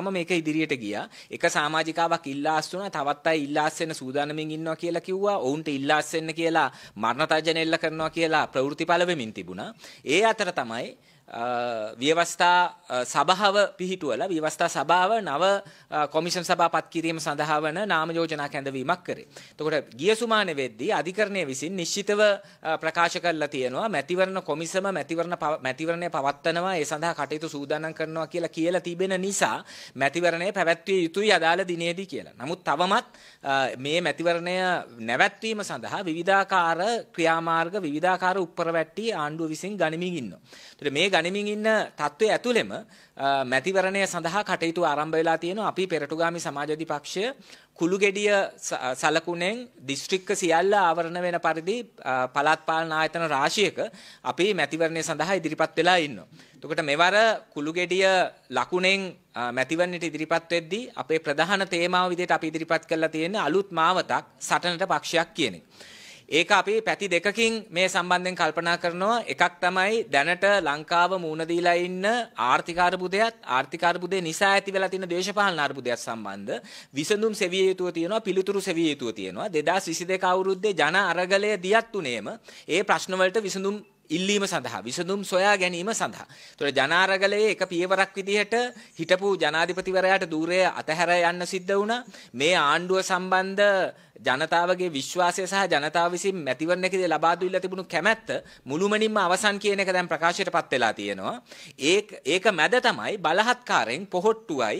මම මේක ඉදිරියට ගියා. එක සමාජිකාවක් ඉල්ලාස් වුණා. තවත් අය ඉල්ලාස් වෙන සූදානමින් ඉන්නවා කියලා කිව්වා. ඔවුන්ට ඉල්ලාස් වෙන්න කියලා මරණ තර්ජන එල්ල කරනවා කියලා ප්‍රවෘත්ති පළ වෙමින් තිබුණා. ඒ අතර තමයි ව්‍යවස්ථා සභාව පිහිටුවල ව්‍යවස්ථා සභාව නව කොමිෂන් සභාපත් කිරීම සඳහා වන නාම යෝජනා කැඳවීමක් කරේ. එතකොට ගිය සුමානේ වෙද්දී අධිකරණය විසින් නිශ්චිතව ප්‍රකාශ කරලා තියෙනවා මැතිවරණ කොමිසම මැතිවරණ මැතිවරණය පවත්වනවා ඒ සඳහා කටයුතු සූදානම් කරනවා කියලා කියලා තිබෙන නිසා මැතිවරණය පැවැත්විය යුතුයි අදාළ දිනේදී කියලා. නමුත් තවමත් මේ මැතිවරණය නැවැත්වීම සඳහා විවිධාකාර ක්‍රියාමාර්ග විවිධාකාර උප්පරවැට්ටි ආණ්ඩුව විසින් ගනිමින් ඉන්නවා. ඒතර මේ ගනිමින් ඉන්න තත්ත්වයේ ඇතුළෙම මැතිවරණය සඳහා කටයුතු ආරම්භ වෙලා තියෙනවා. අපි පෙරටුගාමි සමාජවාදී පක්ෂය කුළුගෙඩිය සලකුණෙන් දිස්ත්‍රික්ක සියල්ල ආවරණ වෙන පරිදි පළාත් පාලන ආයතන රාශියක අපි මැතිවරණය සඳහා ඉදිරිපත් වෙලා ඉන්නවා. එතකොට මෙවර කුළුගෙඩිය ලකුණෙන් මැතිවරණයට ඉදිරිපත් වෙද්දී අපේ ප්‍රධාන තේමාව විදිහට අපි ඉදිරිපත් කරලා තියෙන අලුත් මාවතක් සටනට පක්ෂයක් කියන එක. ඒක අපි පැති දෙකකින් මේ සම්බන්ධයෙන් කල්පනා කරනවා එකක් තමයි දැනට ලංකාව මුණ දීලා ඉන්න ආර්ථික අර්බුදයත් ආර්ථික අර්බුදේ නිසා ඇති වෙලා තියෙන දේශපාලන අර්බුදයත් සම්බන්ධ විසඳුම් සෙවිය යුතුව තියෙනවා පිළිතුරු සෙවිය යුතුව තියෙනවා 2022 අවුරුද්දේ ජන අරගලය දියත් උනේම ඒ ප්‍රශ්න වලට විසඳුම් ඉල්ලීම සඳහා විසඳුම් සොයා ගැනීම සඳහා. ඒතොර ජනාරගලයේ එක පියවරක් විදිහට හිටපු ජනාධිපතිවරයාට দূරය අතහැර යන්න සිද්ධ වුණා. මේ ආණ්ඩුව සම්බන්ධ ජනතාවගේ විශ්වාසය සහ ජනතාව විසින් මැතිවරණකදී ලබා දුන්න තිබුණු කැමැත්ත මුළුමනින්ම අවසන් කියන එක දැන් ප්‍රකාශයටපත් වෙලා තියෙනවා. ඒක ඒක මැද තමයි බලහත්කාරයෙන් පොහොට්ටුවයි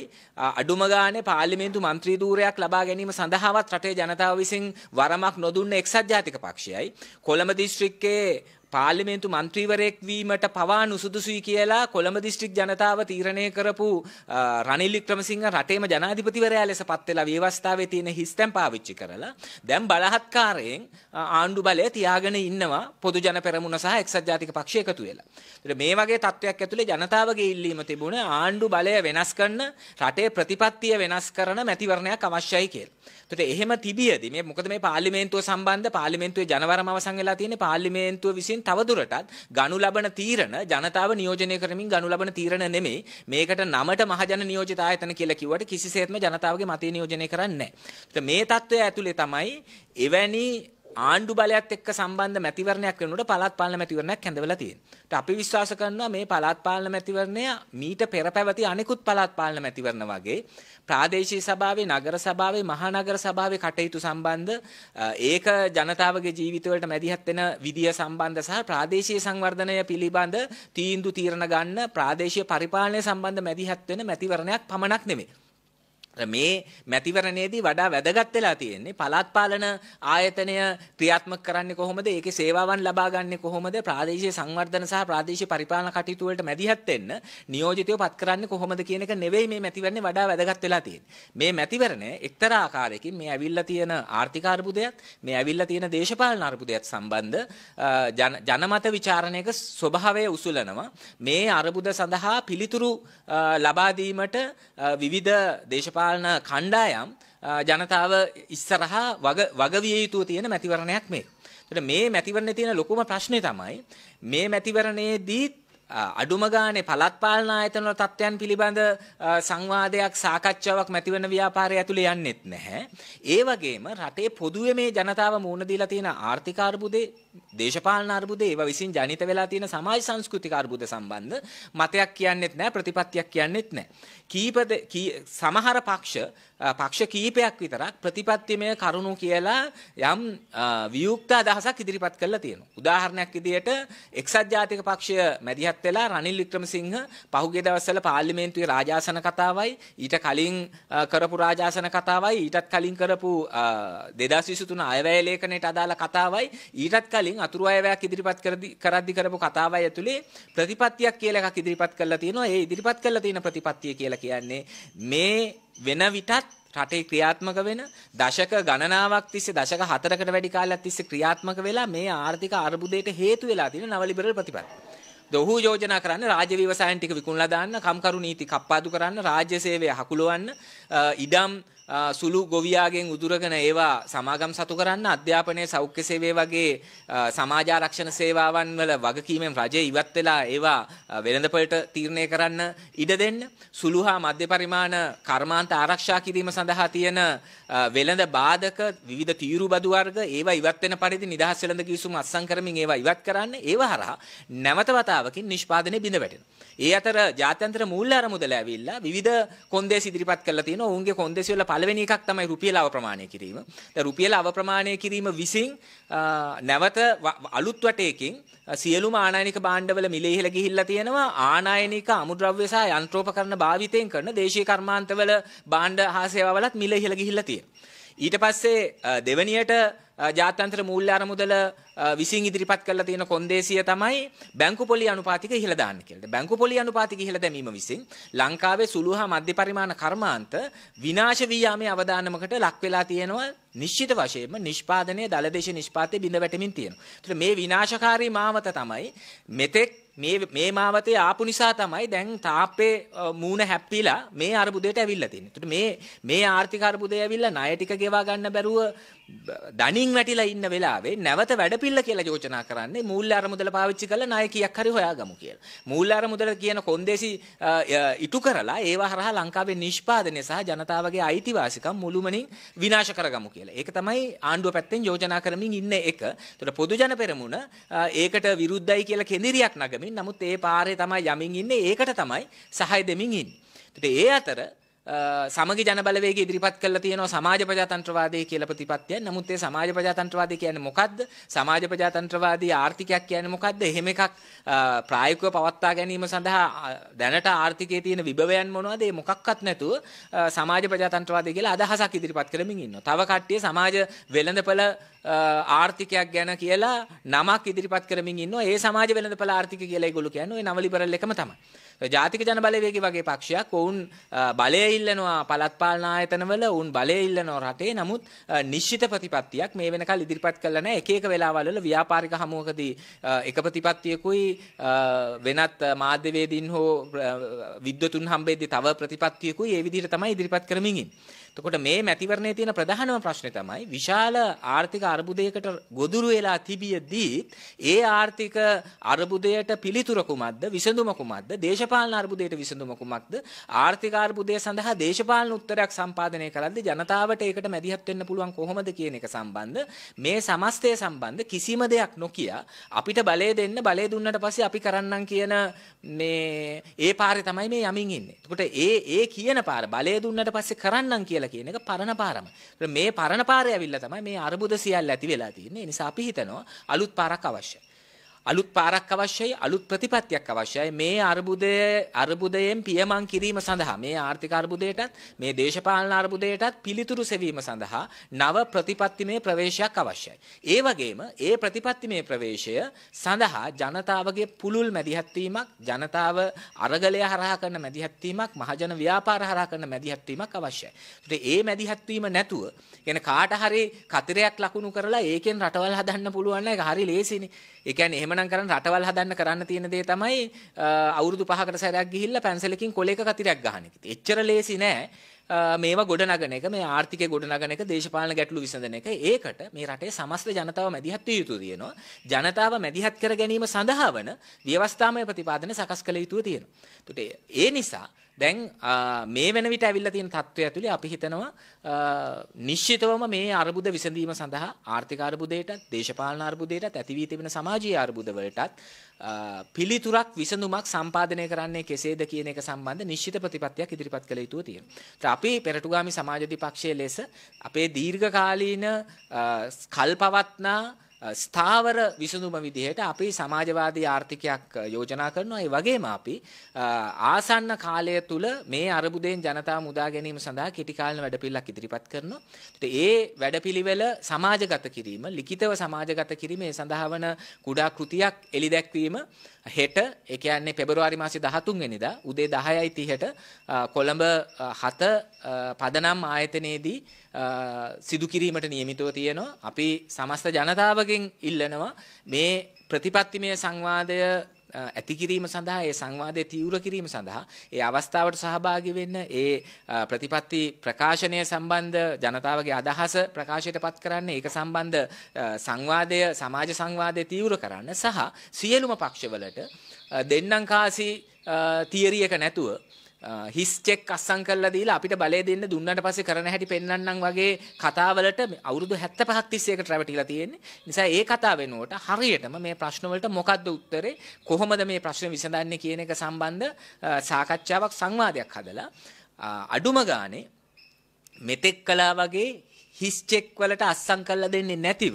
අඩුම ගානේ පාර්ලිමේන්තු മന്ത്രി ධූරයක් ලබා ගැනීම සඳහාවත් රටේ ජනතාව විසින් වරමක් නොදුන්න එක්සත් ජාතික පක්ෂයයි කොළඹ දිස්ත්‍රික්කයේ පාර්ලිමේන්තු මන්ත්‍රීවරයෙක් වීමට පවා නුසුදුසුයි කියලා කොළඹ දිස්ත්‍රික් ජනතාව තීරණය කරපු රනිල් වික්‍රමසිංහ රටේම ජනාධිපතිවරයා ලෙස පත් වෙලා ව්‍යවස්ථාවේ තියෙන හිස්තැන් පාවිච්චි කරලා දැන් බලහත්කාරයෙන් ආණ්ඩු බලය තියාගෙන ඉන්නවා පොදු ජන පෙරමුණ සහ එක්සත් ජාතික පක්ෂය එකතු වෙලා. මේ වගේ තත්ත්වයක් ඇතුලේ ජනතාවගේ ඉල්ලීම තිබුණ ආණ්ඩු බලය වෙනස් කරන රටේ ප්‍රතිපත්තිය වෙනස් කරන මැතිවරණයක් අවශ්‍යයි කියලා. ඒතට එහෙම තිබියදී මේ මොකද මේ පාර්ලිමේන්තුව සම්බන්ධ පාර්ලිමේන්තුවේ ජනවරම අවසන් වෙලා තියෙන පාර්ලිමේන්තුව විසින් විසින් තවදුරටත් ගනු ලබන තීරණ ජනතාව නියෝජනය කරමින් ගනු ලබන තීරණ නෙමෙයි මේකට නමට මහජන නියෝජිත ආයතන කියලා කිව්වට කිසිසේත්ම ජනතාවගේ මතය නියෝජනය කරන්නේ නැහැ. මේ තත්ත්වය ඇතුලේ තමයි එවැනි ආණ්ඩු බලයත් එක්ක සම්බන්ධ මැතිවරණයක් වෙනකොට පළාත් පාලන මැතිවරණයක් හැඳවලා තියෙනවා. අපි විශ්වාස කරනවා මේ පළාත් පාලන මැතිවරණය මීට පෙර පැවති අනෙකුත් පළාත් පාලන මැතිවරණ වගේ ප්‍රාදේශීය සභාවේ, නගර සභාවේ, මහනගර සභාවේ කටයුතු සම්බන්ධ ඒක ජනතාවගේ ජීවිතවලට මැදිහත් වෙන විදිය සම්බන්ධ සහ ප්‍රාදේශීය සංවර්ධනය පිළිබඳ තීන්දුව තීරණ ගන්න ප්‍රාදේශීය පරිපාලනය සම්බන්ධ මැදිහත් වෙන මැතිවරණයක් පමණක් නෙමෙයි. මේ මැතිවරණයේදී වඩා වැදගත් වෙලා තියෙන්නේ පළාත් පාලන ආයතනය ක්‍රියාත්මක කරන්නේ කොහොමද? ඒකේ සේවාවන් ලබා ගන්නෙ කොහොමද? ප්‍රාදේශීය සංවර්ධන සහ ප්‍රාදේශීය පරිපාලන කටයුතු වලට මැදිහත් වෙන්න නියෝජිතයෝ පත් කරන්නේ කොහොමද කියන එක නෙවෙයි මේ මැතිවරණේ වඩා වැදගත් වෙලා තියෙන්නේ. මේ මැතිවරණය එක්තරා ආකාරයකින් මේ ඇවිල්ලා තියෙන ආර්ථික අර්බුදයත් මේ ඇවිල්ලා තියෙන දේශපාලන අර්බුදයත් සම්බන්ධ ජනමත ਵਿਚාරණයක ස්වභාවය උසුලනවා. මේ අර්බුද සඳහා පිළිතුරු ලබා දීමට විවිධ දේශපාලන දේශපාලන කණ්ඩායම් ජනතාව ඉස්සරහා වග වගවිය යුතු තියෙන මැතිවරණයක් මේ. එතකොට මේ මැතිවරණේ තියෙන ලොකුම ප්‍රශ්නේ තමයි මේ මැතිවරණයේදී අඩුම ගානේ පළාත් පාලන ආයතන වල තත්ත්වයන් පිළිබඳ සංවාදයක් සාකච්ඡාවක් මැතිවන ව්‍යාපාරය ඇතුලේ යන්නෙත් නැහැ. ඒ වගේම රටේ පොදුවේ මේ ජනතාව මුහුණ දීලා තියෙන ආර්ථික අර්බුදේ, දේශපාලන අර්බුදේ, ඒවා විසින් ජනිත වෙලා තියෙන සමාජ සංස්කෘතික අර්බුද සම්බන්ධ මතයක් කියන්නෙත් නැහැ, ප්‍රතිපත්තියක් කියන්නෙත් නැහැ. කීප සමහර පක්ෂ පක්ෂ කීපයක් විතරක් ප්‍රතිපත්තිමය කරුණු කියලා යම් ව්‍යුක්ත අදහසක් ඉදිරිපත් කරලා තියෙනවා. උදාහරණයක් විදිහට එක්සත් ජාතික පක්ෂය මැදිහත් ඈත් වෙලා රනිල් වික්‍රමසිංහ පහුගිය දවස්වල පාර්ලිමේන්තුවේ රාජාසන කතාවයි ඊට කලින් කරපු රාජාසන කතාවයි ඊටත් කලින් කරපු 2023 අයවැය ලේඛනයට අදාළ කතාවයි ඊටත් කලින් අතුරු අයවැයක් ඉදිරිපත් කරද්දී කරපු කතාවයි ඇතුලේ ප්‍රතිපත්තියක් කියලා එකක් ඉදිරිපත් කරලා තියෙනවා. ඒ ඉදිරිපත් කරලා තියෙන ප්‍රතිපත්තිය කියලා කියන්නේ මේ වෙන විටත් රටේ ක්‍රියාත්මක වෙන දශක ගණනාවක් තිස්සේ දශක හතරකට වැඩි කාලයක් තිස්සේ ක්‍රියාත්මක වෙලා මේ ආර්ථික අර්බුදයට හේතු වෙලා තියෙන නව ලිබරල් ප්‍රතිපත්ති. ඔහු යෝජනා කරන්නේ රාජ්‍ය ව්‍යවසායන් ටික විකුණලා දාන්න, කම්කරු නීති කප්පාදු කරන්න, රාජ්‍ය සේවය හකුලවන්න, ඉඩම් සුළු ගොවියාගෙන් උදුරගෙන ඒවා සමාගම් සතු කරන්න අධ්‍යාපනයේ සෞඛ්‍ය සේවය වගේ සමාජාරක්ෂණ සේවාවන් වල වගකීමෙන් රජය ඉවත් වෙලා ඒවා වෙළඳපොළට තීරණය කරන්න ඉඩ දෙන්න සුළු හා මධ්‍ය පරිමාණ කර්මාන්ත ආරක්ෂා කිරීම සඳහා තියෙන වෙළඳ බාධක විවිධ තීරුබදු වර්ග ඒවා ඉවත් වෙන පරිදි නිදහස් වෙළඳ කිවිසුම් අත්සන් කරමින් ඒවා ඉවත් කරන්න ඒව හරහා නැවත වතාවකින් නිෂ්පාදනය බිඳ වැටෙනවා ඒ අතර ජාත්‍යන්තර මූල්‍ය අරමුදල ඇවිල්ලා විවිධ කොන්දේසි ඉදිරිපත් කරලා තියෙනවා. ඔවුන්ගේ කොන්දේසි වල පළවෙනි එකක් තමයි රුපියල අවප්‍රමාණය කිරීම. දැන් රුපියල අවප්‍රමාණය කිරීම විසින් නැවත අලුත් වටයකින් සියලුම ආනයනික භාණ්ඩවල මිල ඉහළ ගිහිල්ලා තියෙනවා. ආනයනික අමුද්‍රව්‍ය සහ යන්ත්‍රෝපකරණ භාවිතයෙන් කරන දේශීය කර්මාන්තවල භාණ්ඩ හා සේවාවලත් මිල ඉහළ ගිහිල්ලා තියෙනවා. ඊට පස්සේ දෙවැනියට ජාත්‍යන්තර මූල්‍ය අරමුදල විසින් ඉදිරිපත් කරලා තියෙන කොන්දේසිය තමයි බැංකු පොලි අනුපාතික ඉහළ දාන්න කියලා. බැංකු පොලි අනුපාතික ඉහළ දැමීම විසින් ලංකාවේ සුළු හා මධ්‍ය පරිමාණ කර්මාන්ත විනාශ වී යාමේ අවදානමකට ලක් වෙලා තියෙනවා නිශ්චිත වශයෙන්ම නිෂ්පාදනයේ දලදේශ නිෂ්පාතයේ බිඳ වැටෙමින් තියෙනවා. ඒතර මේ විනාශකාරී මාවත තමයි මෙතෙක් මේ මේ මාවතේ ආපු නිසා තමයි දැන් තාප්පේ මූණ හැප්පිලා මේ අරුබුදයට ඇවිල්ලා තින්නේ. ඒකට මේ මේ ආර්ථික අරුබුදේ ඇවිල්ලා ණය ටික ගෙවා ගන්න බැරුව දණින් වැටිලා ඉන්න වෙලාවේ නැවත වැඩපිල්ල කියලා යෝජනා කරන්නේ මූල්‍ය අරමුදල පාවිච්චි කරලා ණය කීයක් හරි හොයාගමු කියලා. මූල්‍ය අරමුදල කියන කොන්දේසි ඉටු කරලා ඒවා හරහා ලංකාවේ නිෂ්පාදනය සහ ජනතාවගේ අයිතිවාසිකම් මුළුමනින් විනාශ කරගමු කියලා. ඒක තමයි ආණ්ඩුව පැත්තෙන් යෝජනා කරමින් ඉන්න එක. ඒතකොට පොදු ජන පෙරමුණ ඒකට විරුද්ධයි කියලා කෙඳිරියක් නග කරමින් නමුත් ඒ පාරේ තමයි යමින් ඉන්නේ ඒකට තමයි සහය දෙමින් ඉන්නේ. ඒ අතර සමගි ජනබලවේගය ඉදිරිපත් කරලා තියෙනවා සමාජ ප්‍රජාතන්ත්‍රවාදය කියලා ප්‍රතිපත්තියක්. නමුත් ඒ සමාජ ප්‍රජාතන්ත්‍රවාදය කියන්නේ මොකද්ද? සමාජ ප්‍රජාතන්ත්‍රවාදී ආර්ථිකයක් කියන්නේ මොකද්ද? එහෙම එකක් ප්‍රායෝගිකව පවත්වා ගැනීම සඳහා දැනට ආර්ථිකයේ තියෙන විභවයන් මොනවද? ඒ මොකක්වත් නැතුව සමාජ ප්‍රජාතන්ත්‍රවාදය කියලා අදහසක් ඉදිරිපත් කරමින් ඉන්නවා. තව කට්ටිය සමාජ වෙළඳපළ ආර්ථිකයක් ගැන කියලා නමක් ඉදිරිපත් කරමින් ඉන්නවා. ඒ සමාජ වෙළඳපළ ආර්ථික කියලා ඒගොල්ලෝ කියන්නේ ওই නව ලිබරල් එකම තමයි. ජාතික ජනබලවේග වගේ පක්ෂයක් ඔවුන් බලය ඉල්ලනවා පළත් පාලන ආයතනවල ඔවුන් බලය ඉල්ලනවා රටේ නමුත් නිශ්චිත ප්‍රතිපත්තියක් මේ වෙනකල් ඉදිරිපත් කළා නැහැ එක එක වෙලාවල් ව්‍යාපාරික හමුවකදී එක ප්‍රතිපත්තියකුයි වෙනත් මාධ්‍යවේදීන් හෝ විද්වතුන් හම්බෙද්දී තව ප්‍රතිපත්තියකුයි ඒ විදිහට තමයි ඉදිරිපත් කරමින් ඉන්නේ. එතකොට මේ මැතිවරණයේ තියෙන ප්‍රධානම ප්‍රශ්නේ තමයි විශාල ආර්ථික අර්බුදයකට ගොදුරු වෙලා තිබියදී ඒ ආර්ථික අර්බුදයට පිළිතුර කුමක්ද විසඳුම කුමක්ද දේශ දේශපාලන අර්බුදයට විසඳුම කුමක්ද? ආර්ථික අර්බුදය සඳහා දේශපාලන උත්තරයක් සම්පාදනය කරද්දී ජනතාවට ඒකට මැදිහත් වෙන්න පුළුවන් කොහොමද කියන එක සම්බන්ධ මේ සමස්තය සම්බන්ධ කිසිම දෙයක් නොකිය අපිට බලය දෙන්න බලය දුන්නට පස්සේ අපි කරන්නම් කියන මේ ඒ පාරේ තමයි මේ යමින් ඉන්නේ. එතකොට ඒ ඒ කියන පාර බලය දුන්නට පස්සේ කරන්නම් කියලා කියන එක පරණ පාරම. මේ පරණ පාරේ ඇවිල්ලා තමයි මේ අර්බුද සියල්ල ඇති වෙලා තියෙන්නේ. ඒ නිසා අපි හිතනවා අලුත් පාරක් අවශ්‍යයි. අලුත් පාරක් අවශ්‍යයි අලුත් ප්‍රතිපත්තියක් අවශ්‍යයි මේ අර්බුදය අර්බුදයෙන් පියමන් කිරීම සඳහා මේ ආර්ථික අර්බුදයටත් මේ දේශපාලන අර්බුදයටත් පිළිතුරු සෙවීම සඳහා නව ප්‍රතිපත්තිමය ප්‍රවේශයක් අවශ්‍යයි. ඒ වගේම ඒ ප්‍රතිපත්තිමය ප්‍රවේශය සඳහා ජනතාවගේ පුළුල් මැදිහත් වීමක් ජනතාව අරගලය හරහා කරන මැදිහත් වීමක් මහජන ව්‍යාපාර හරහා කරන මැදිහත් වීමක් අවශ්‍යයි. ඒකට ඒ මැදිහත් වීම නැතුව කියන කාට හරි කතරයක් ලකුණු කරලා ඒකෙන් රටවල් හදන්න පුළුවන් නේද? හරි ලේසිනේ. ඒ කියන්නේ එහෙමනම් කරන්න රටවල් හදන්න කරන්න තියෙන දේ තමයි අවුරුදු පහකට සැරයක් ගිහිල්ලා පැන්සලකින් කොලේක කතිරයක් ගහන එක. එච්චර ලේසි නෑ. මේවා ගොඩනගන එක මේ ආර්ථිකය ගොඩනගන එක දේශපාලන ගැටලු විසඳන එක ඒකට මේ රටේ සමස්ත ජනතාව මැදිහත් විය යුතු තියෙනවා. ජනතාව මැදිහත් කර ගැනීම සඳහා වන ව්‍යවස්ථාමය ප්‍රතිපාදන සකස් කළ යුතු තියෙනවා. ඒතට ඒ නිසා දැන් මේ වෙන විට ඇවිල්ලා තියෙන තත්ත්වය ඇතුලේ අපි හිතනවා නිශ්චිතවම මේ අර්බුද විසඳීම සඳහා ආර්ථික අර්බුදයටත් දේශපාලන අර්බුදයටත් ඇති වී තිබෙන සමාජීය අර්බුදවලටත් පිළිතුරක් විසඳුමක් සම්පාදනය කරන්නේ කෙසේද කියන එක සම්බන්ධ නිශ්චිත ප්‍රතිපත්තියක් ඉදිරිපත් කළ යුතුව තියෙනවා. ඒත් අපි පෙරටුගාමි සමාජ විපක්ෂයේ ලෙස අපේ දීර්ඝකාලීන කල්පවත්නා ස්ථාවර විසඳුම විදිහට අපි සමාජවාදී ආර්ථිකයක් යෝජනා කරනවා ඒ වගේම අපි ආසන්න කාලය තුල මේ අරබුදයෙන් ජනතාව මුදා ගැනීම සඳහා කෙටි කාලීන වැඩපිළිවෙලක් ඉදිරිපත් කරනවා. ඒ වැඩපිළිවෙල සමාජගත කිරීම, ලිඛිතව සමාජගත කිරීම ඒ සඳහා වන කුඩා කෘතියක් එලි දැක්වීම හෙට ඒ කියන්නේ පෙබරවාරි මාසේ 13 වෙනිදා උදේ 10:30ට කොළඹ 7 පදනම් ආයතනයේදී සිදු කිරීමට නියමිතව තියෙනවා. අපි සමස්ත ජනතාවගෙන් ඉල්ලනවා මේ ප්‍රතිපත්තිමය සංවාදය ඇති කිරීම සඳහා ඒ සංවාදය තීව්‍ර කිරීම සඳහා ඒ අවස්ථාවට සහභාගී වෙන්න ඒ ප්‍රතිපත්ති ප්‍රකාශනය සම්බන්ධ ජනතාවගේ අදහස ප්‍රකාශයටපත් කරන්න ඒක සම්බන්ධ සංවාදය සමාජ සංවාදය තීව්‍ර කරන්න සහ සියලුම පක්ෂවලට දෙන්නංකාසි තියරියක නැතුව හිස් චෙක් අස්සම් කරලා දීලා අපිට බලය දෙන්න දුන්නාට පස්සේ කරන හැටි පෙන්වන්නම් වගේ කතාවලට අවුරුදු 75ක් තිස්සේ එකට රැවටිලා තියෙන්නේ. නිසා ඒ කතාව වෙනුවට හරියටම මේ ප්‍රශ්න වලට මොකද්ද උත්තරේ? කොහොමද මේ ප්‍රශ්න විසඳන්නේ කියන එක සම්බන්ධ සාකච්ඡාවක් සංවාදයක් හදලා අඩුම ගානේ මෙතෙක් කළා වගේ හිස් චෙක් වලට අස්සම් කරලා දෙන්නේ නැතිව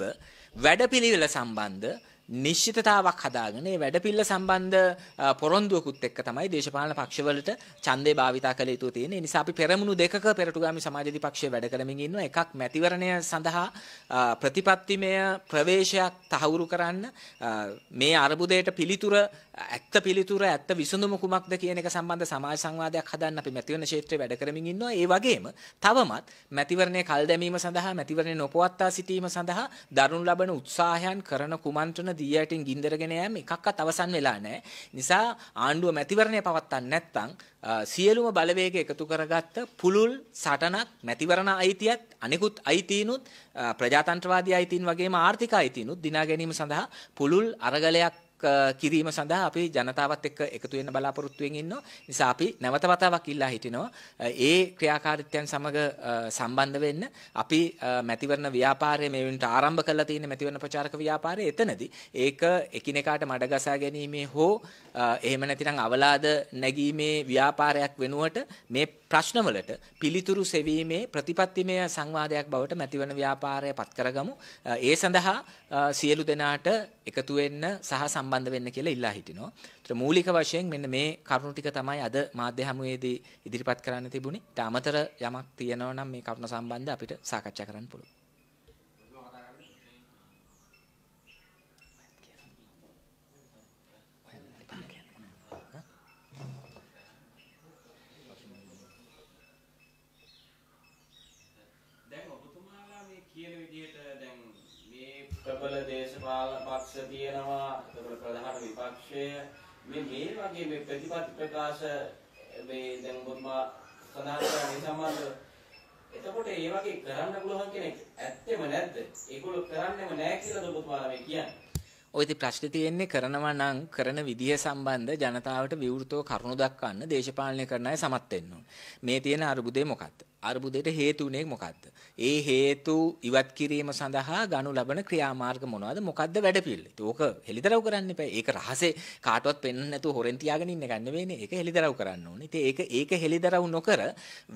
වැඩපිළිවෙල සම්බන්ධ නිශ්චිතතාවක් හදාගෙන ඒ වැඩපිළිල සම්බන්ධ පොරොන්දුවකුත් එක්ක තමයි දේශපාලන පක්ෂවලට ඡන්දේ භාවිතා කළ යුතු තියෙන්නේ. ඒ නිසා අපි පෙරමුණු දෙකක පෙරටුගාමි සමාජවාදී පක්ෂය වැඩ කරමින් ඉන්නවා. එකක් මැතිවරණය සඳහා ප්‍රතිපත්තිමය ප්‍රවේශයක් තහවුරු කරන්න මේ අරබුදයට පිළිතුර ඇත්ත පිළිතුර ඇත්ත විසඳුම කුමක්ද කියන එක සම්බන්ධ සමාජ සංවාදයක් හදන්න අපි මැතිවරණ ක්ෂේත්‍රයේ වැඩ කරමින් ඉන්නවා. ඒ වගේම තවමත් මැතිවරණය කල් දැමීම සඳහා මැතිවරණය නොපවත්වා සිටීම සඳහා දරුණු ලබන උත්සාහයන් කරන කුමන්ත්‍රණ දී යටින් ගින්දරගෙන යෑම එකක්වත් අවසන් වෙලා නැහැ. නිසා ආණ්ඩුව මැතිවරණය පවත්වන්න නැත්නම් සියලුම බලවේග එකතු කරගත්ත පුළුල් සටනක් මැතිවරණ අයිතියත් අනිකුත් අයිතීනුත් ප්‍රජාතන්ත්‍රවාදී අයිතීන් වගේම ආර්ථික අයිතීනුත් දිනා ගැනීම සඳහා පුළුල් අරගලයක් කිරීම සඳහා අපි ජනතාවත් එක්ක එකතු වෙන්න බලාපොරොත්තු වෙමින් ඉන්නවා. නිසා අපි නැවත වතාවක් ඉල්ලා හිටිනවා. ඒ ක්‍රියාකාරීත්වයන් සමග සම්බන්ධ වෙන්න අපි මැතිවරණ ව්‍යාපාරය මේ වෙනට ආරම්භ කරලා තියෙන මැතිවරණ ප්‍රචාරක ව්‍යාපාරය එතනදී ඒක එකිනෙකාට මඩගසා ගැනීමේ හෝ එහෙම නැතිනම් අවලාද නැගීමේ ව්‍යාපාරයක් වෙනුවට මේ ප්‍රශ්නවලට පිළිතුරු සෙවීමේ ප්‍රතිපත්තිමය සංවාදයක් බවට මැතිවන ව්‍යාපාරය පත් කරගමු. ඒ සඳහා සියලු දෙනාට එකතු වෙන්න සහ සම්බන්ධ වෙන්න කියලා ඉල්ලා හිටිනවා. ඒතර මූලික වශයෙන් මෙන්න මේ කරුණු ටික තමයි අද මාධ්‍ය හමුවේදී ඉදිරිපත් කරන්න තිබුණේ. ඊට අමතර යමක් තියෙනවා නම් මේ කරුණ සම්බන්ධ අපිට සාකච්ඡා කරන්න පුළුවන්. ප්‍රබල දේශපාලන පක්ෂ තියෙනවා. එතකොට ප්‍රධාන විපක්ෂය මේ මේ වගේ මේ ප්‍රතිපත්ති ප්‍රකාශ මේ දැන් ගොම්මා සඳහන් කරන සම්බන්ධ එතකොට ඒ වගේ කරන්න පුළුවන් කෙනෙක් ඇත්තෙම නැද්ද? ඒගොල්ලෝ කරන්නෙම නැහැ කියලාද ඔබතුමාලා මේ කියන්නේ? ඔය ඉතින් ප්‍රශ්නේ තියෙන්නේ කරනවා නම් කරන විදිය සම්බන්ධ ජනතාවට විවෘතව කරුණු දක්වන්න දේශපාලනය කරන අය සමත් වෙන්න ඕනේ. මේ තියෙන අරුබුදේ මොකක්ද? අර්බුදයට හේතු වුණේ මොකද්ද? ඒ හේතු ඉවත් කිරීම සඳහා ගනු ලබන ක්‍රියාමාර්ග මොනවද? මොකද්ද වැඩපිළිවෙල? ඒක හෙලිදරව් කරන්න එපා. ඒක රහසේ කාටවත් පෙන්වන්න නැතුව හොරෙන් තියාගෙන ඉන්න එක නෙවෙයිනේ. ඒක හෙලිදරව් කරන්න ඕනේ. ඉතින් ඒක ඒක හෙලිදරව් නොකර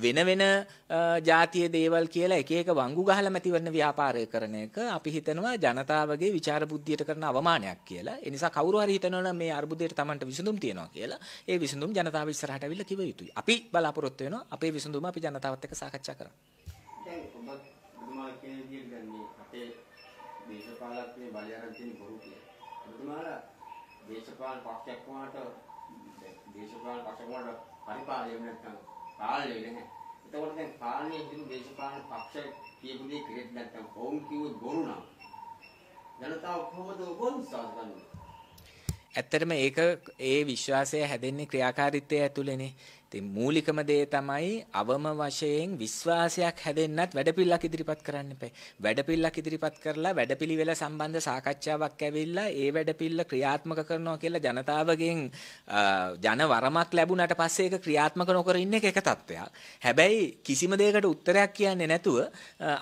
වෙන වෙන ජාතිය දේවල් කියලා එක එක වංගු ගහලා මැතිවරණ ව්‍යාපාරය කරන එක අපි හිතනවා ජනතාවගේ විචාර බුද්ධියට කරන අවමානයක් කියලා. ඒ නිසා කවුරු හරි හිතනවනම් මේ අර්බුදයට Tamanට විසඳුම් තියෙනවා කියලා. ඒ විසඳුම් ජනතාව ඉස්සරහට අවිල්ල කිව යුතුයි. අපි බලාපොරොත්තු වෙනවා අපේ විසඳුම අපි ජනතාවත් එක්ක සාකච්ඡා කරමු. දැන් ඔබ ඔබතුමා කියන විදිහට දැන් මේ අපේ දේශපාලකත්වයේ බලය අරන් තියෙන බොරු කියලා. ඔබතුමාලා දේශපාලන පක්ෂයක් වුණාට දේශපාලන පක්ෂයක් වුණාට පරිපාලනය නැත්නම් පාලනය නැහැ. එතකොට දැන් පාලනයේ හිමු දේශපාලන පක්ෂ කියපු දේ ක්‍රියෙට් නැත්නම් ඔවුන් කිව්ව බොරු නම් ජනතාව කොහොමද ඔබ උත්සාහ ගන්නේ? ඇත්තටම ඒක ඒ විශ්වාසය හැදෙන්නේ ක්‍රියාකාරීත්වය ඇතුළේනේ. ඉතින් මූලිකම දේ තමයි අවම වශයෙන් විශ්වාසයක් හැදෙන්නත් වැඩපිළිවෙලක් ඉදිරිපත් කරන්න එපා. වැඩපිළිවෙලක් ඉදිරිපත් කරලා වැඩපිළිවෙල සම්බන්ධ සාකච්ඡාවක් ඇවිල්ලා ඒ වැඩපිළිවෙල ක්‍රියාත්මක කරනවා කියලා ජනතාවගෙන් ජන වරමක් ලැබුණාට පස්සේ ඒක ක්‍රියාත්මක නොකර ඉන්න එක එක තත්ත්වයක්. හැබැයි කිසිම දෙයකට උත්තරයක් කියන්නේ නැතුව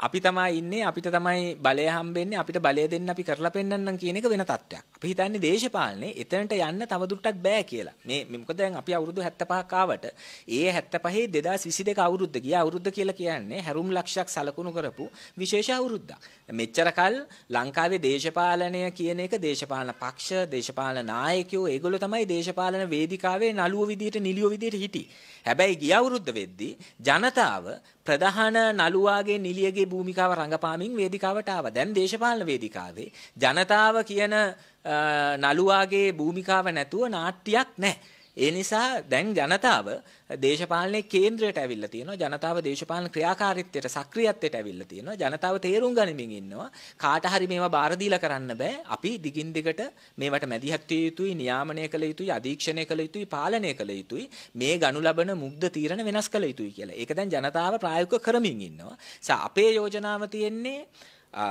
අපි තමයි ඉන්නේ අපිට තමයි බලය හම්බෙන්නේ අපිට බලය දෙන්න අපි කරලා පෙන්නන්නම් කියන එක වෙන තත්ත්වයක්. අපි හිතන්නේ දේශපාලනේ එතනට යන්න තවදුරටත් බෑ කියලා. මේ මොකද දැන් අපි අවුරුදු 75ක් ආවට ඒ 75 2022 අවුරුද්ද ගිය අවුරුද්ද කියලා කියන්නේ හැරුම් ලක්ෂයක් සලකුණු කරපු විශේෂ අවුරුද්දක්. මෙච්චර කල් ලංකාවේ දේශපාලනය කියන එක දේශපාලන පක්ෂ, දේශපාලන නායකයෝ ඒගොල්ලෝ තමයි දේශපාලන වේදිකාවේ නළුව විදියට නිළියෝ විදියට හිටියේ. හැබැයි ගිය අවුරුද්ද වෙද්දී ජනතාව ප්‍රධාන නළුවාගේ නිළියගේ භූමිකාව රඟපාමින් වේදිකාවට ආවා. දැන් දේශපාලන වේදිකාවේ ජනතාව කියන නළුවාගේ භූමිකාව නැතුව නාට්‍යයක් නැහැ. ඒ නිසා දැන් ජනතාව දේශපාලනයේ කේන්ද්‍රයට ඇවිල්ලා තියෙනවා. ජනතාව දේශපාලන ක්‍රියාකාරීත්වයට සක්‍රියත්වයට ඇවිල්ලා තියෙනවා. ජනතාව තේරුම් ගනිමින් ඉන්නවා. කාට හරි මේවා බාර දීලා කරන්න බෑ. අපි දිගින් දිගට මේවට මැදිහත් විය යුතුයි, නියාමනය කළ යුතුයි, අධීක්ෂණය කළ යුතුයි, පාලනය කළ යුතුයි. මේ ගනු ලබන මුග්ධ තීරණ වෙනස් කළ යුතුයි කියලා. ඒක දැන් ජනතාව ප්‍රායෝගික කරමින් ඉන්නවා. අපේ යෝජනාව තියෙන්නේ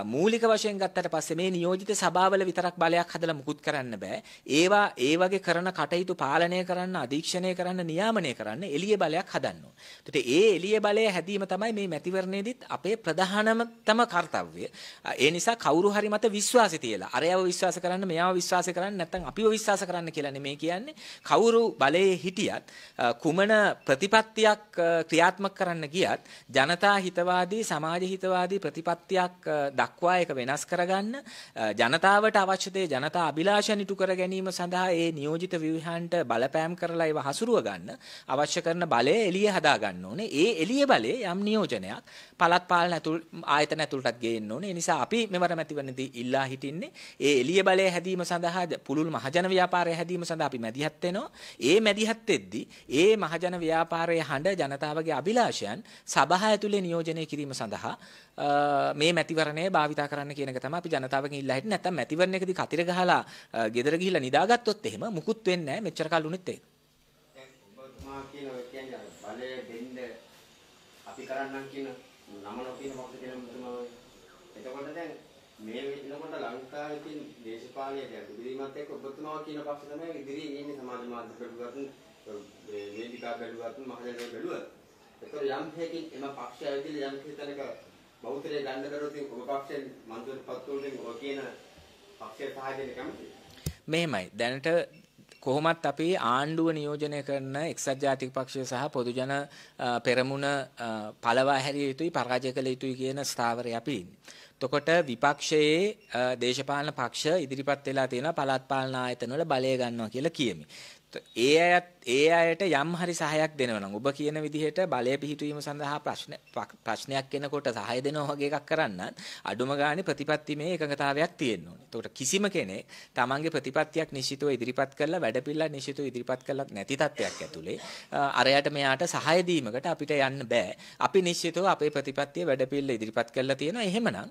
මූලික වශයෙන් ගත්තට පස්සේ මේ නියෝජිත සභාවල විතරක් බලයක් හදලා මුකුත් කරන්න බෑ. ඒවා ඒ වගේ කරන කටයුතු පාලනය කරන්න, අධීක්ෂණය කරන්න, නියාමනය කරන්න එළිය බලයක් හදන්න ඕනේ. ඒ එළිය බලය හැදීම තමයි මේ මැතිවරණයේදීත් අපේ ප්‍රධානම කර්තව්‍ය. ඒ නිසා කවුරු හරි මත විශ්වාසය තියලා, අරයව විශ්වාස කරන්න, මෙයාව විශ්වාස කරන්න, නැත්නම් අපිව විශ්වාස කරන්න කියලා නෙමෙයි කියන්නේ. කවුරු බලයේ හිටියත් කුමන ප්‍රතිපත්තියක් ක්‍රියාත්මක කරන්න ගියත් ජනතා හිතවාදී, සමාජ හිතවාදී ප්‍රතිපත්තියක් දක්වා එක වෙනස් කරගන්න ජනතාවට අවශ්‍ය දේ ජනතා අභිලාෂයන් ඉටු කර ගැනීම සඳහා ඒ නියෝජිත ව්‍යුහයන්ට බලපෑම් කරලා ඒව හසුරුව ගන්න අවශ්‍ය කරන බලය එළිය හදා ගන්න ඕනේ. ඒ එළිය බලය යම් නියෝජනයක් පළාත් පාලන ඇතුළ ආයතන ඇතුළටත් ගේන්න ඕනේ. ඒ නිසා අපි මෙවර මැතිවරණදී ඉල්ලා හිටින්නේ ඒ එළිය බලය හැදීම සඳහා පුළුල් මහජන ව්‍යාපාරය හැදීම සඳහා අපි මැදිහත් වෙනවා. ඒ මැදිහත් වෙද්දී ඒ මහජන ව්‍යාපාරයේ හඬ ජනතාවගේ අභිලාෂයන් සභාව ඇතුලේ නියෝජනය කිරීම සඳහා මේ මැතිවරණය භාවිතා කරන්න කියන එක තමයි අපි ජනතාවගෙන් ඉල්ලා හිටින්නේ නැත්නම් මැතිවරණ එකදී කතිර ගහලා ගෙදර ගිහිල්ලා නිදාගත්තොත් එහෙම මුකුත් වෙන්නේ නැහැ මෙච්චර කල් උනේත් ඒක. ඔබතුමා කියන ඔය කියන්නේ බලය දෙන්න අපි කරන්නම් කියන නම නොකියන මොකද කියලා ඔබතුමා එතකොට දැන් මේ වෙනකොට ලංකාවේ තියෙන දේශපාලනයේ ගැඹුරීමත් එක්ක ඔබතුමා කියන පක්ෂ තමයි ඉදිරියේ ඉන්නේ සමාජ මාධ්‍ය බැලුවත් වේදිකා බැලුවත් මහජන බැලුවත් එතකොට යම් හේකින් එම පක්ෂය ඇවිල්ලා යම් හේතනක බෞද්ධය ගන්න බැරුව ඉතින් ඔබ පක්ෂයෙන් මන්ත්‍රීපත් වලින් ඔය කියන පක්ෂයේ සහාය දෙන්න මෙහෙමයි දැනට කොහොමත් අපි ආණ්ඩුව නියෝජනය කරන එක්සත් ජාතික පක්ෂය සහ පොදුජන පෙරමුණ පළවා හැරිය යුතුයි පරාජය කළ යුතුයි කියන ස්ථාවරය අපි ඉන්නේ. එතකොට විපක්ෂයේ දේශපාලන පක්ෂ ඉදිරිපත් වෙලා තියෙන පළාත් පාලන ආයතනවල බලය ගන්නවා කියලා කියමි. ඒ අයත් ඒ අයට යම් හරි සහයක් දෙනවා නම් ඔබ කියන විදිහට බලය පිහිටුවීම සඳහා ප්‍රශ්න ප්‍රශ්නයක් එනකොට සහය දෙනවා වගේ එකක් කරන්න අඩුම ගානේ ප්‍රතිපත්තිමේ එකඟතාවයක් තියෙන්න ඕනේ. එතකොට කිසිම කෙනෙක් තමන්ගේ ප්‍රතිපත්තියක් නිශ්චිතව ඉදිරිපත් කරලා වැඩපිළිවෙල නිශ්චිතව ඉදිරිපත් කරලත් නැති තත්ත්වයක් ඇතුලේ අරයට මෙයාට සහය දීමකට අපිට යන්න බෑ. අපි නිශ්චිතව අපේ ප්‍රතිපත්තිය වැඩපිළිවෙල ඉදිරිපත් කරලා තියෙනවා. එහෙමනම්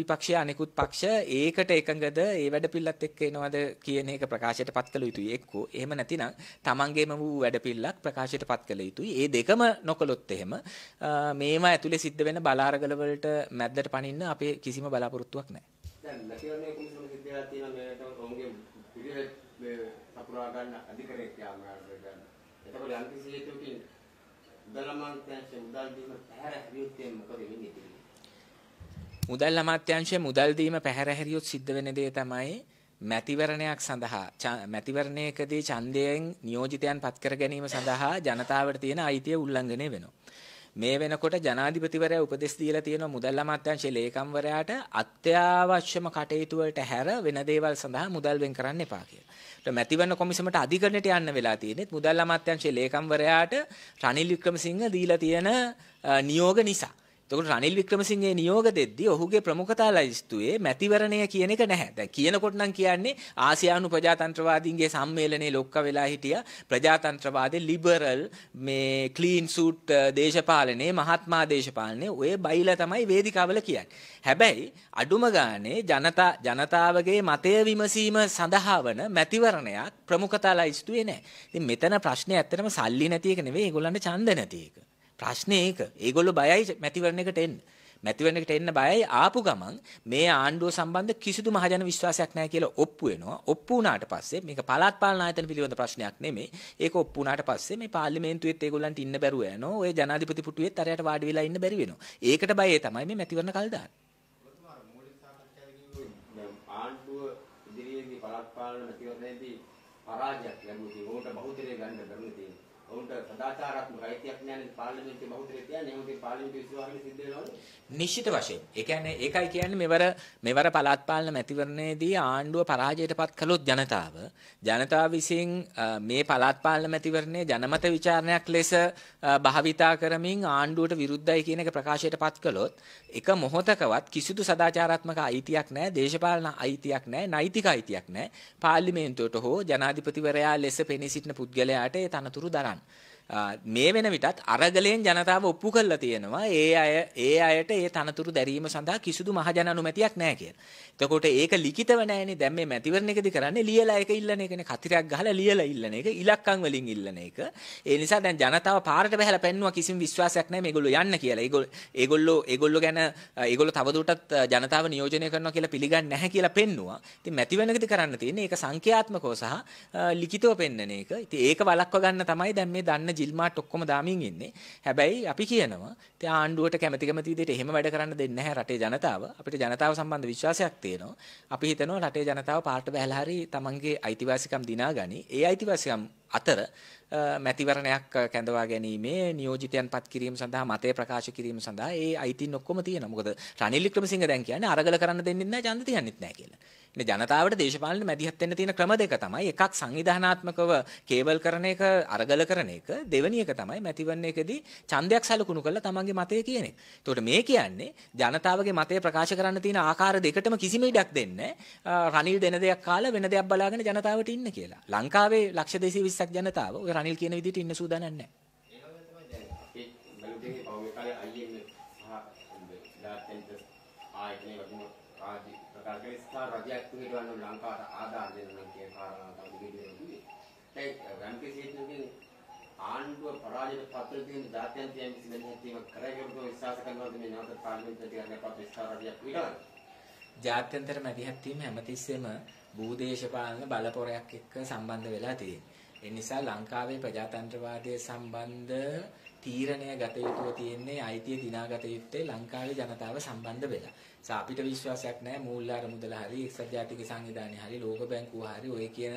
විපක්ෂය අනිකුත් පක්ෂ ඒකට එකඟද ඒ වැඩපිළිවෙලත් එක්ක එනවද කියන එක ප්‍රකාශයටපත් කළ යුතුයි එක්කෝ. එහෙම නැතිනම් තමන්ගේ වගේම වූ වැඩපිල්ලක් ප්‍රකාශයට පත් කළ යුතුයි. ඒ දෙකම නොකළොත් එහෙම මේවා ඇතුලේ සිද්ධ වෙන බලාරගල වලට මැද්දට පනින්න අපේ කිසිම බලාපොරොත්තුවක් නැහැ. දැන් ලකියන්නේ කුමසම සිද්ධ වෙලා තියෙන මේ රෝමගේ පිළිහෙත් මේ සපුරා ගන්න අධිකරේ යාමනාට ගන්න. එතකොට යම් කිසි හේතුවකින් උදල් අමාත්‍යාංශය උදල් දීම පැහැර හැරියොත් එම් මොකද වෙන්නේ? උදල් අමාත්‍යාංශය මුදල් දීම පැහැර හැරියොත් සිද්ධ වෙන දේ තමයි මැතිවරණයක් සඳහා මැතිවරණයකදී ඡන්දයෙන් නියෝජිතයන් පත්කර ගැනීම සඳහා ජනතාවට තියෙන අයිතිය උල්ලංඝනය වෙනවා. මේ වෙනකොට ජනාධිපතිවරයා උපදෙස් දීලා තියෙන මුදල් අමාත්‍යාංශයේ ලේකම්වරයාට අත්‍යවශ්‍යම කටයුතු වලට හැර වෙන දේවල් සඳහා මුදල් වෙන් කරන්න එපා කියලා. ඒත් මැතිවරණ කොමිසමට අධිකරණයට යන්න වෙලා තියෙනෙත් මුදල් අමාත්‍යාංශයේ ලේකම්වරයාට රනිල් වික්‍රමසිංහ දීලා තියෙන නියෝග නිසා. එතකොට රනිල් වික්‍රමසිංහේ නියෝග දෙද්දී ඔහුගේ ප්‍රමුඛතා ලයිස්තුවේ මැතිවරණය කියන එක නැහැ. දැන් කියනකොට නම් කියන්නේ ආසියානු ප්‍රජාතන්ත්‍රවාදීන්ගේ සම්මේලනයේ ලොක්ක වෙලා හිටියා ප්‍රජාතන්ත්‍රවාදී ලිබරල් මේ ක්ලීන් සූට් දේශපාලනේ මහත්මා දේශපාලනේ ඔය බයිලා තමයි වේදිකාවල කියන්නේ. හැබැයි අඩුම ගානේ ජනතා ජනතාවගේ මතය විමසීම සඳහා වන මැතිවරණයක් ප්‍රමුඛතා ලයිස්තුවේ නැහැ. ඉතින් මෙතන ප්‍රශ්නේ ඇත්තටම සල්ලි නැති එක නෙවෙයි ඒගොල්ලන්ට ඡන්ද නැති එක. ප්‍රශ්නේ ඒක. ඒගොල්ලෝ බයයි මැතිවරණයකට එන්න. මැතිවරණයකට එන්න බයයි ආපු ගමන් මේ ආණ්ඩුව සම්බන්ධ කිසිදු මහජන විශ්වාසයක් නැහැ කියලා ඔප්පු වෙනවා. ඔප්පු වුණාට පස්සේ මේක පළාත් පාලන ආයතන පිළිබඳ ප්‍රශ්නයක් නෙමෙයි. ඒක ඔප්පු වුණාට පස්සේ මේ පාර්ලිමේන්තුවේත් ඒගොල්ලන්ට ඉන්න බැරුව යනවා. ඔය ජනාධිපති පුටුවේත් අරයට වාඩි වෙලා ඉන්න බැරි වෙනවා. ඒකට බය ඒ තමයි මේ මැතිවරණ කල් දාන්නේ. ආණ්ඩුව ඉදිරියේදී පළාත් පාලන මැතිවරණයේදී පරාජයක් ලැබුණේ. ඕකට බහුතරය ගන්න බැරුණේ. ඔවුන්ට සදාචාරාත්මක අයිතියක් නැහැ නේද පාර්ලිමේන්තුවේ බහුතරය තියන්නේ. එහෙනම් ඒ පාර්ලිමේන්තුවේ විශ්වාසයෙන් සිද්ධ වෙනවනේ. නිශ්චිත වශයෙන්. ඒ කියන්නේ ඒකයි කියන්නේ මෙවර මෙවර පළාත් පාලන මැතිවරණයේදී ආණ්ඩුව පරාජයටපත් කළොත් ජනතාව ජනතාව විසින් මේ පළාත් පාලන මැතිවරණයේ ජනමත ਵਿਚාරණයක් ලෙස භාවිතා කරමින් ආණ්ඩුවට විරුද්ධයි කියන එක ප්‍රකාශයටපත් කළොත් එක මොහොතකවත් කිසිදු සදාචාරාත්මක අයිතියක් නැහැ, දේශපාලන අයිතියක් නැහැ, නෛතික අයිතියක් නැහැ. පාර්ලිමේන්තුවට හෝ ජනාධිපතිවරයා ලෙස පෙනී සිටින පුද්ගලයාට ඒ තනතුරු දරන්න. මේ වෙන විටත් අරගලයෙන් ජනතාව ඔප්පු කරලා තියෙනවා ඒ අය ඒ අයට ඒ තනතුරු දැරීම සඳහා කිසිදු මහජන අනුමැතියක් නැහැ කියලා. එතකොට ඒක ලිඛිතව නැහැනේ. දැන් මේ මැතිවරණ එකදී කරන්නේ ලියලා එක ඉල්ලන එකනේ. කතිරයක් ගහලා ලියලා ඉල්ලන එක, ඉලක්කම් වලින් ඉල්ලන එක. ඒ නිසා දැන් ජනතාව පාරට බහැලා පෙන්නවා කිසිම විශ්වාසයක් නැහැ මේගොල්ලෝ යන්න කියලා. ඒගොල්ලෝ ඒගොල්ලෝ ගැන ඒගොල්ලෝ තවදුරටත් ජනතාව නියෝජනය කරනවා කියලා පිළිගන්නේ නැහැ කියලා පෙන්නවා. ඉතින් මැතිවරණ එකදී කරන්න තියෙන්නේ ඒක සංඛ්‍යාත්මකව සහ ලිඛිතව පෙන්නන එක. ඉතින් ඒක වළක්ව ගන්න තමයි දැන් මේ දන්න යන ජිල්මාට් ඔක්කොම දාමින් ඉන්නේ. හැබැයි අපි කියනවා ඉතින් ආණ්ඩුවට කැමැති කැමැති විදිහට එහෙම වැඩ කරන්න දෙන්නේ නැහැ රටේ ජනතාව. අපිට ජනතාව සම්බන්ධ විශ්වාසයක් තියෙනවා. අපි හිතනවා රටේ ජනතාව පාට බැලලා හරි තමන්ගේ අයිතිවාසිකම් දිනාගනි. ඒ අයිතිවාසිකම් අතර මැතිවරණයක් කැඳවා ගැනීමේ නියෝජිතයන් පත් කිරීම සඳහා මතය ප්‍රකාශ කිරීම සඳහා ඒ අයිතින් ඔක්කොම තියෙනවා. මොකද රනිල් වික්‍රමසිංහ දැන් කියන්නේ අරගල කරන්න දෙන්නෙත් නැහැ, ඡන්ද තියන්නෙත් නැහැ කියලා. ඉතින් ජනතාවට දේශපාලනේ මැදිහත් වෙන්න තියෙන ක්‍රම දෙක තමයි. එකක් සංවිධානාත්මකව කේබල් කරන එක, අරගල කරන එක. දෙවෙනි එක තමයි මැතිවරණයකදී ඡන්දයක් සැලකුණු කරලා තමන්ගේ මතය කියන එක. ඒකට මේ කියන්නේ ජනතාවගේ මතය ප්‍රකාශ කරන්න තියෙන ආකාර දෙකටම කිසිම ඉඩක් දෙන්නේ නැහැ. රනිල් දෙන දෙයක් කාලා වෙන දෙයක් බලාගෙන ජනතාවට ඉන්න කියලා. ලංකාවේ ලක්ෂ 220 මිනිස්සුක් ජනතාව ඔය රනිල් කියන විදිහට ඉන්න සූදානම් නැහැ. ආණ්ඩුව පරාජයට පත්ව තියෙන ජාත්‍යන්තයෙන් සිදුවෙන කරගෙන විශ්වාස කරනවාද මේ නැවත පාර්ලිමේන්තුවට යන්න පස්සේ ස්ථාරණයක් විගලන ජාත්‍යන්තර මැදිහත් වීම හැමතිස්සෙම භූදේශපාලන බලපොරයක් එක්ක සම්බන්ධ වෙලා තියෙනවා ඒ නිසා ලංකාවේ ප්‍රජාතන්ත්‍රවාදය සම්බන්ධ තීරණය ගත යුතුව තියෙන්නේ අයිතිය දිනාගත යුත්තේ ලංකාවේ ජනතාව සම්බන්ධ වෙලා. නිසා අපිට විශ්වාසයක් නැහැ මූල්‍ය අරමුදල හරි එක්සත් ජාතික සංවිධානය හරි ලෝක බැංකුව හරි ඔය කියන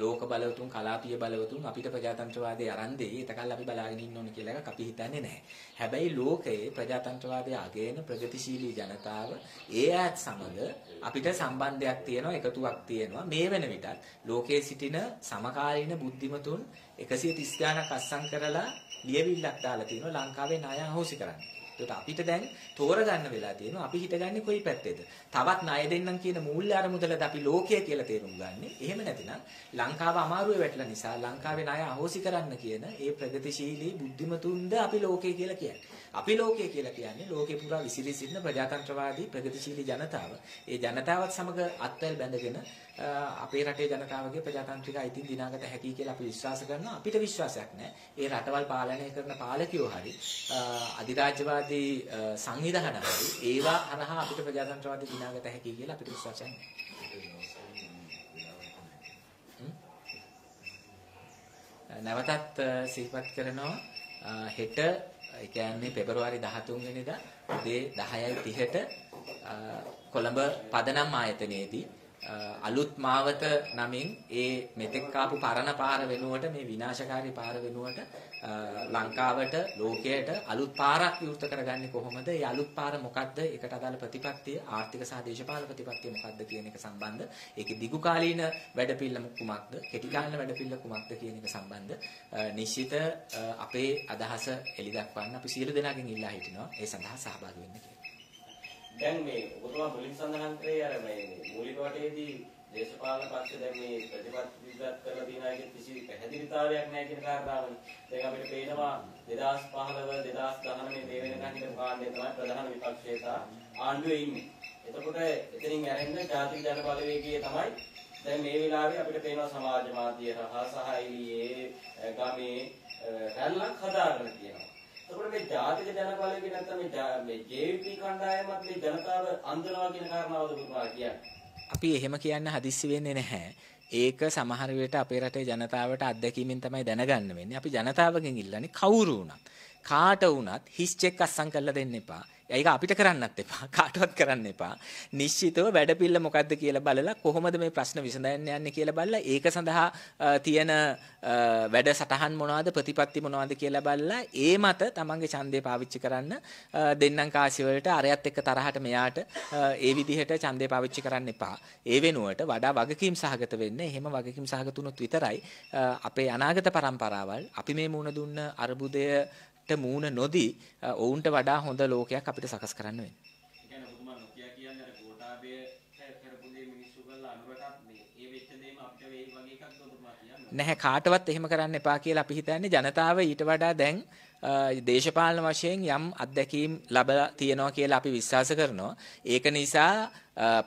ලෝක බලවතුන් කලාපීය බලවතුන් අපිට ප්‍රජාතන්ත්‍රවාදය අරන් දෙයි එතකල් අපි බලාගෙන ඉන්න ඕනේ කියලා එකක් අපි හිතන්නේ නැහැ. හැබැයි ලෝකයේ ප්‍රජාතන්ත්‍රවාදය අගයන ප්‍රගතිශීලී ජනතාව ඒ ඈත් සමග අපිට සම්බන්ධයක් තියෙනවා එකතුවක් තියෙනවා මේ වෙන විටත් ලෝකයේ සිටින සමකාලීන බුද්ධිමතුන් 130 ගණක් අස්සම් කරලා ලියවිල්ලක් දාලා තියෙනවා ලංකාවේ ණය අහෝසි කරන්නේ. ඒකට අපිට දැන් තෝරගන්න වෙලා තියෙනවා අපි හිතගන්නේ කොයි පැත්තේද? තවත් ණය දෙන්නම් කියන මූල්‍ය අරමුදලද අපි ලෝකය කියලා තේරුම් ගන්නෙ. එහෙම නැතිනම් ලංකාව අමාරුවේ වැටලා නිසා ලංකාවේ ණය අහෝසි කරන්න කියන ඒ ප්‍රගතිශීලී බුද්ධිමතුන්ද අපි ලෝකය කියලා කියන්නේ. අපි ලෝකය කියලා කියන්නේ ලෝකේ පුරා විසිරී සිටින ප්‍රජාතන්ත්‍රවාදී ප්‍රගතිශීලී ජනතාව. ඒ ජනතාවත් සමග අත්වැල් බැඳගෙන අපේ රටේ ජනතාවගේ ප්‍රජාතන්ත්‍රික අයිතීන් දිනාගත හැකි කියලා අපි විශ්වාස කරනවා. අපිට විශ්වාසයක් නැහැ. ඒ රටවල් පාලනය කරන පාලකයෝ හරි අධිරාජ්‍යවාදී සංවිධාන හරි ඒවා හරහා අපිට ප්‍රජාතන්ත්‍රවාදී දිනාගත හැකි කියලා අපිට විශ්වාසයක් නැහැ. නැවතත් සිහිපත් කරනවා හෙට ඒ කියන්නේ පෙබරවාරි 13 වෙනිදා උදේ 10:30ට කොළඹ පදනම් ආයතනයේදී අලුත් මාවත නමින් ඒ මෙතෙක් ආපු පරණ පාර වෙනුවට මේ විනාශකාරී පාර වෙනුවට ලංකාවට ලෝකයට අලුත් පාරක් විවෘත කරගන්නේ කොහොමද? ඒ අලුත් පාර මොකද්ද? ඒකට අදාළ ප්‍රතිපත්තිය, ආර්ථික සහ දේශපාලන ප්‍රතිපත්තිය මොකද්ද කියන එක සම්බන්ධ. ඒකේ දිගු කාලීන වැඩපිළිවෙල කුමක්ද? කෙටි කාලීන වැඩපිළිවෙල කුමක්ද කියන එක සම්බන්ධ නිශ්චිත අපේ අදහස එලි දක්වන්න අපි සියලු දෙනාගෙන් ඉල්ලා හිටිනවා. ඒ සඳහා සහභාගී වෙන්න කියලා. දැන් මේ ඔබතුමා මුලින් සඳහන් කරේ අර මේ මූලික වටේදී දේශපාලන පක්ෂ දැන් මේ ප්‍රතිපත්තිවත් කරලා තියෙනවා කියන කිසි පැහැදිලිතාවයක් නැහැ කියන කාරණාවනේ. දැන් අපිට පේනවා 2015 2019 මේ වෙනකන් හිටපු කාණ්ඩය තමයි ප්‍රධාන විපක්ෂය සහ ආණ්ඩුවේ ඉන්නේ. එතකොට එතනින් ඇරෙන්න ජාතික ජන බලවේගය තමයි දැන් මේ වෙලාවේ අපිට පේනවා සමාජ මාධ්‍ය හා සහ ගමේ රැල්ලක් හදාගෙන තියෙනවා. එතකොට මේ ජාතික ජනබලය කියන නැත්නම් මේ මේ JVP කණ්ඩායමත් මේ ජනතාව අන්දනවා කියන කාරණාවද පුතා කියන්නේ. අපි එහෙම කියන්න හදිස්සි වෙන්නේ නැහැ. ඒක සමහර වෙලට අපේ රටේ ජනතාවට අත්දැකීමෙන් තමයි දැනගන්න වෙන්නේ. අපි ජනතාවගෙන් ඉල්ලන්නේ කවුරු වුණත් කාට වුණත් හිස් චෙක් අස්සම් කරලා දෙන්න එපා. ඒක අපිට කරන්නත් එපා. කාටවත් කරන්න එපා. නිශ්චිතව වැඩපිළිවෙල මොකද්ද කියලා බලලා කොහොමද මේ ප්‍රශ්න විසඳන්න යන්නේ කියලා බලලා ඒක සඳහා තියෙන වැඩසටහන් මොනවද ප්‍රතිපත්ති මොනවද කියලා බලලා ඒ මත තමන්ගේ ඡන්දය පාවිච්චි කරන්න දෙන්නම් කාසි වලට අරයත් එක්ක තරහට මෙයාට ඒ විදිහට ඡන්දය පාවිච්චි කරන්න එපා. ඒ වෙනුවට වඩා වගකීම් සහගත වෙන්න. එහෙම වගකීම් සහගත වුණොත් විතරයි අපේ අනාගත පරම්පරාවල් අපි මේ මුණ දුන්න අර්බුදය මූණ නොදී ඔවුන්ට වඩා හොඳ ලෝකයක් අපිට සකස් කරන්න වෙනවා. නැහැ කාටවත් එහෙම කරන්න එපා කියලා අපි හිතන්නේ ජනතාව ඊට වඩා දැන් දේශපාලන වශයෙන් යම් අත්දැකීම් ලැබලා තියෙනවා කියලා අපි විශ්වාස කරනවා. ඒක නිසා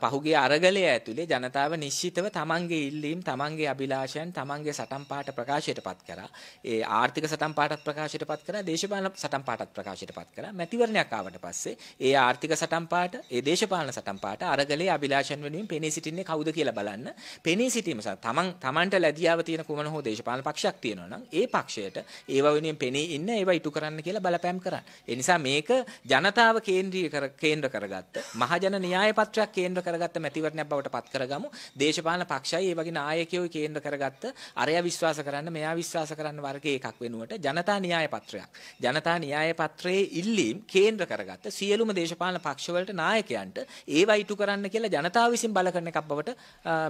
පහුගිය අරගලය ඇතුලේ ජනතාව නිශ්චිතව තමන්ගේ ඉල්ලීම් තමන්ගේ අභිලාෂයන් තමන්ගේ සටන් පාට ප්‍රකාශයට පත් කරා. ඒ ආර්ථික සටන් පාටත් ප්‍රකාශයට පත් කරා, දේශපාලන සටන් පාටත් ප්‍රකාශයට පත් කරා. මැතිවරණයක් ආවට පස්සේ ඒ ආර්ථික සටන් පාට, ඒ දේශපාලන සටන් පාට අරගලයේ අභිලාෂයන් වෙනුවෙන් පෙනී සිටින්නේ කවුද කියලා බලන්න. පෙනී සිටීම තමන් තමන්ට ලැබියාව තියෙන කුමන හෝ දේශපාලන පක්ෂයක් තියෙනවා නම් ඒ පක්ෂයට ඒව වෙනුවෙන් පෙනී ඉන්න ඒව ඉටු කරන්න කියලා බලපෑම් කරන්න. ඒ නිසා මේක ජනතාව කේන්ද්‍රීය කර කේන්ද්‍ර කරගත්ත මහජන න්‍යාය පත්‍රයක් කේන්ද්‍ර කරගත්ත මැතිවරණයක් බවට පත් කරගමු. දේශපාලන පක්ෂයි ඒ වගේ නායකයෝ කේන්ද්‍ර කරගත්ත අරයා විශ්වාස කරන්න මෙයා විශ්වාස කරන්න වර්ගයේ එකක් වෙනුවට ජනතා න්‍යාය පත්‍රයක්. ජනතා න්‍යාය පත්‍රයේ ඉල්ලීම් කේන්ද්‍ර කරගත්ත සියලුම දේශපාලන පක්ෂවලට නායකයන්ට ඒවා ඉටු කරන්න කියලා ජනතාව විසින් බල කරන එකක් බවට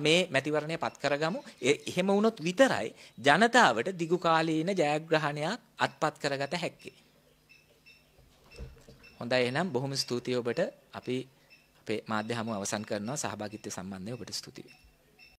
මේ මැතිවරණය පත් කරගමු. එහෙම වුණොත් විතරයි ජනතාවට දිගු කාලීන ජයග්‍රහණයක් අත්පත් කරගත හැක්කේ. හොඳයි එහෙනම් බොහොම ස්තුතියි ඔබට අපි අපේ මාධ්‍ය හමුව අවසන් කරනවා සහභාගීත්වය සම්බන්ධයෙන් ඔබට ස්තුතියි